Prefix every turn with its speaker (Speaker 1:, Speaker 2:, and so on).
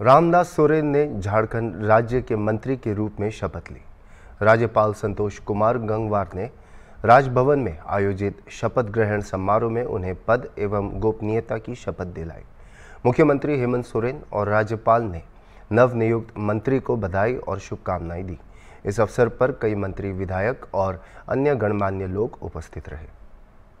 Speaker 1: रामदास सोरेन ने झारखंड राज्य के मंत्री के रूप में शपथ ली राज्यपाल संतोष कुमार गंगवार ने राजभवन में आयोजित शपथ ग्रहण समारोह में उन्हें पद एवं गोपनीयता की शपथ दिलाई मुख्यमंत्री हेमंत सोरेन और राज्यपाल ने नवनियुक्त मंत्री को बधाई और शुभकामनाएं दी इस अवसर पर कई मंत्री विधायक और अन्य गणमान्य लोग उपस्थित रहे